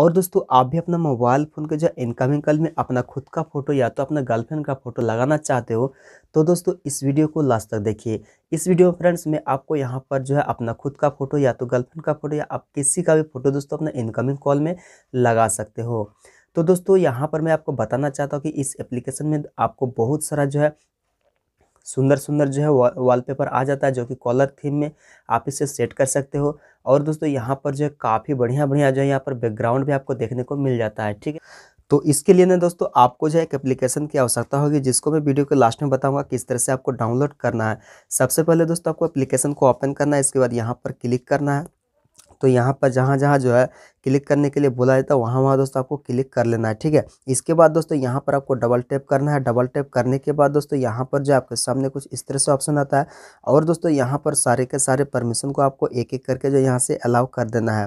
और दोस्तों आप भी अपना मोबाइल फ़ोन के जो इनकमिंग कल में अपना खुद का फ़ोटो या तो अपना गर्लफ्रेंड का फ़ोटो लगाना चाहते हो तो दोस्तों इस वीडियो को लास्ट तक देखिए इस वीडियो में फ्रेंड्स में आपको यहाँ पर जो है अपना खुद का फ़ोटो या तो गर्लफ्रेंड का फ़ोटो या आप किसी का भी फ़ोटो दोस्तों अपना इनकमिंग कॉल में लगा सकते हो तो दोस्तों यहाँ पर मैं आपको बताना चाहता हूँ कि इस एप्लीकेशन में आपको बहुत सारा जो है सुंदर सुंदर जो है वॉलपेपर आ जाता है जो कि कॉलर थीम में आप इसे सेट कर सकते हो और दोस्तों यहाँ पर जो है काफ़ी बढ़िया बढ़िया जो है यहाँ पर बैकग्राउंड भी आपको देखने को मिल जाता है ठीक है तो इसके लिए ना दोस्तों आपको जो है एक एप्लीकेशन की आवश्यकता होगी जिसको मैं वीडियो के लास्ट में बताऊंगा किस तरह से आपको डाउनलोड करना है सबसे पहले दोस्तों आपको एप्लीकेशन को ओपन करना है इसके बाद यहाँ पर क्लिक करना है तो यहाँ पर जहाँ जहाँ जो है क्लिक करने के लिए बोला जाता है वहाँ वहाँ दोस्तों आपको क्लिक कर लेना है ठीक है इसके बाद दोस्तों यहाँ पर आपको डबल टैप करना है डबल टैप करने के बाद दोस्तों यहाँ पर जो आपके सामने कुछ इस तरह से ऑप्शन आता है और दोस्तों यहाँ पर सारे के सारे परमिशन को आपको एक एक करके जो यहाँ से अलाउ कर देना है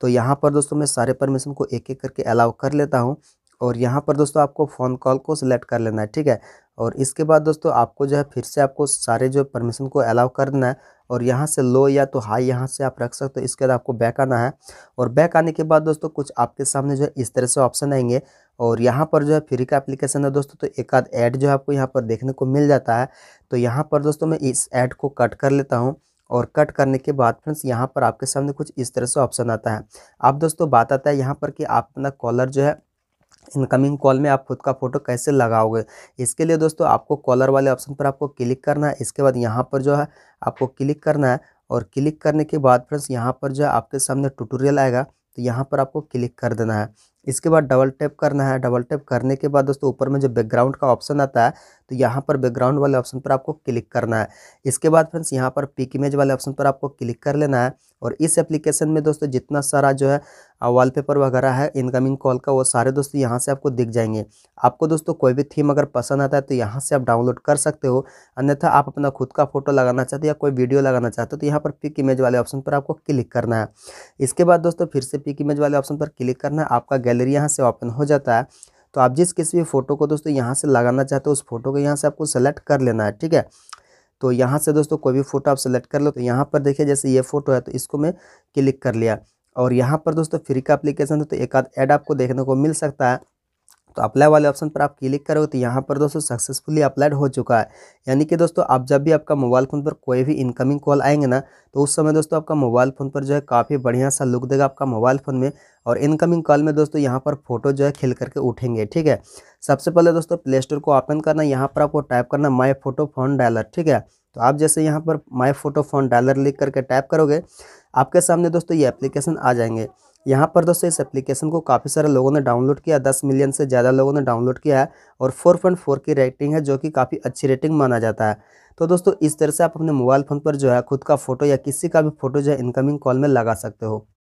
तो यहाँ पर दोस्तों मैं सारे परमिशन को एक एक करके अलाउ कर लेता हूँ और यहाँ पर दोस्तों आपको फ़ोन कॉल को सिलेक्ट कर लेना है ठीक है और इसके बाद दोस्तों आपको जो है फिर से आपको सारे जो परमिशन को अलाउ कर देना है और यहाँ से लो या तो हाई यहाँ से आप रख सकते हो इसके बाद आपको बैक आना है और बैक आने के बाद दोस्तों कुछ आपके सामने जो है इस तरह से ऑप्शन आएंगे और यहाँ पर जो है फ्री का एप्लीकेशन है दोस्तों तो एक आध ऐड जो है आपको यहाँ पर देखने को मिल जाता है तो यहाँ पर दोस्तों मैं इस ऐड को कट कर लेता हूँ और कट करने के बाद फ्रेंड्स यहाँ पर आपके सामने कुछ इस तरह से ऑप्शन आता है आप दोस्तों बात आता है यहाँ पर कि आप अपना कॉलर जो है इनकमिंग कॉल में आप खुद का फ़ोटो कैसे लगाओगे इसके लिए दोस्तों आपको कॉलर वाले ऑप्शन पर आपको क्लिक करना है इसके बाद यहाँ पर जो है आपको क्लिक करना है और क्लिक करने के बाद फ्रेंड्स यहाँ पर जो है आपके सामने ट्यूटोरियल आएगा तो यहाँ पर आपको क्लिक कर देना है इसके बाद डबल टैप करना है डबल टैप करने के बाद दोस्तों ऊपर में जो बैकग्राउंड का ऑप्शन आता है तो यहाँ पर बैकग्राउंड वाले ऑप्शन पर आपको क्लिक करना है इसके बाद फ्रेंड्स यहाँ पर पिक इमेज वाले ऑप्शन पर आपको क्लिक कर लेना है और इस एप्लीकेशन में दोस्तों जितना सारा जो है वॉलपेपर वगैरह है इनकमिंग कॉल का वो सारे दोस्तों यहाँ से आपको दिख जाएंगे आपको दोस्तों कोई भी थीम अगर पसंद आता है तो यहाँ से आप डाउनलोड कर सकते हो अन्यथा आप अपना खुद का फोटो लगाना चाहते हो या कोई वीडियो लगाना चाहते हो तो यहाँ पर पिक इमेज वाले ऑप्शन पर आपको क्लिक करना है इसके बाद दोस्तों फिर से पिक इमेज वाले ऑप्शन पर क्लिक करना है आपका गैलरी यहाँ से ओपन हो जाता है तो आप जिस किसी भी फ़ोटो को दोस्तों यहाँ से लगाना चाहते हो उस फोटो को यहाँ से आपको सेलेक्ट कर लेना है ठीक है तो यहाँ से दोस्तों कोई भी फ़ोटो आप सेलेक्ट कर लो तो यहाँ पर देखिए जैसे ये फ़ोटो है तो इसको मैं क्लिक कर लिया और यहाँ पर दोस्तों फ्री का एप्लीकेशन है तो एक आध एड आपको देखने को मिल सकता है तो अप्लाई वाले ऑप्शन पर आप क्लिक करोगे तो यहाँ पर दोस्तों सक्सेसफुली अप्लाइड हो चुका है यानी कि दोस्तों आप जब भी आपका मोबाइल फ़ोन पर कोई भी इनकमिंग कॉल आएंगे ना तो उस समय दोस्तों आपका मोबाइल फ़ोन पर जो है काफ़ी बढ़िया सा लुक देगा आपका मोबाइल फ़ोन में और इनकमिंग कॉल में दोस्तों यहाँ पर फोटो जो है खिल करके उठेंगे ठीक है सबसे पहले दोस्तों प्ले स्टोर को ओपन करना यहाँ पर आपको टाइप करना माई फोटो फोन डायलर ठीक है तो आप जैसे यहाँ पर माई फोटो फोन डायलर लिख करके टाइप करोगे आपके सामने दोस्तों ये एप्लीकेशन आ जाएंगे यहाँ पर दोस्तों इस एप्लीकेशन को काफ़ी सारे लोगों ने डाउनलोड किया दस मिलियन से ज़्यादा लोगों ने डाउनलोड किया है और फोर पॉइंट फोर की रेटिंग है जो कि काफ़ी अच्छी रेटिंग माना जाता है तो दोस्तों इस तरह से आप अपने मोबाइल फ़ोन पर जो है खुद का फ़ोटो या किसी का भी फ़ोटो जो है इनकमिंग कॉल में लगा सकते हो